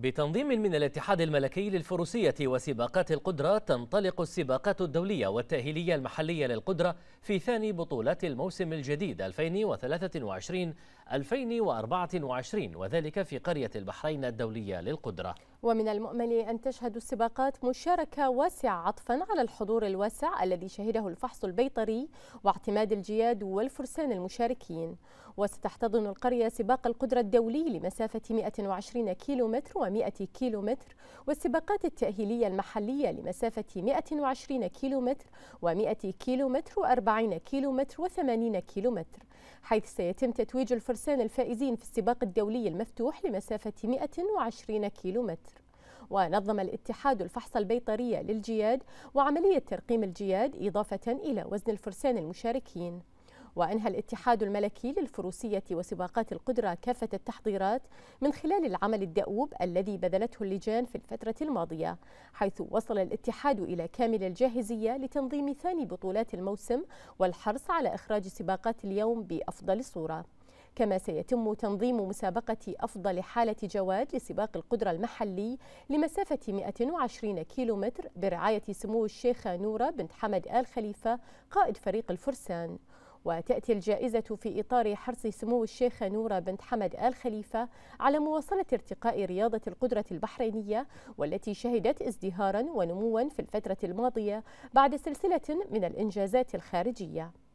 بتنظيم من الاتحاد الملكي للفروسية وسباقات القدرة تنطلق السباقات الدولية والتأهيلية المحلية للقدرة في ثاني بطولات الموسم الجديد 2023-2024 وذلك في قرية البحرين الدولية للقدرة ومن المؤمل أن تشهد السباقات مشاركة واسعة عطفا على الحضور الواسع الذي شهده الفحص البيطري واعتماد الجياد والفرسان المشاركين وستحتضن القرية سباق القدرة الدولي لمسافة 120 كيلومتر و100 كيلومتر والسباقات التأهيلية المحلية لمسافة 120 كيلومتر و100 كيلومتر و40 كيلومتر و80 كيلومتر حيث سيتم تتويج الفرسان الفائزين في السباق الدولي المفتوح لمسافة 120 كيلومتر ونظم الاتحاد الفحص البيطرية للجياد وعملية ترقيم الجياد إضافة إلى وزن الفرسان المشاركين وأنهى الاتحاد الملكي للفروسية وسباقات القدرة كافة التحضيرات من خلال العمل الدؤوب الذي بذلته اللجان في الفترة الماضية حيث وصل الاتحاد إلى كامل الجاهزية لتنظيم ثاني بطولات الموسم والحرص على إخراج سباقات اليوم بأفضل صورة كما سيتم تنظيم مسابقة أفضل حالة جواد لسباق القدرة المحلي لمسافة 120 كيلومتر برعاية سمو الشيخة نورة بنت حمد آل خليفة قائد فريق الفرسان وتأتي الجائزة في إطار حرص سمو الشيخة نورة بنت حمد آل خليفة على مواصلة ارتقاء رياضة القدرة البحرينية والتي شهدت ازدهارا ونموا في الفترة الماضية بعد سلسلة من الإنجازات الخارجية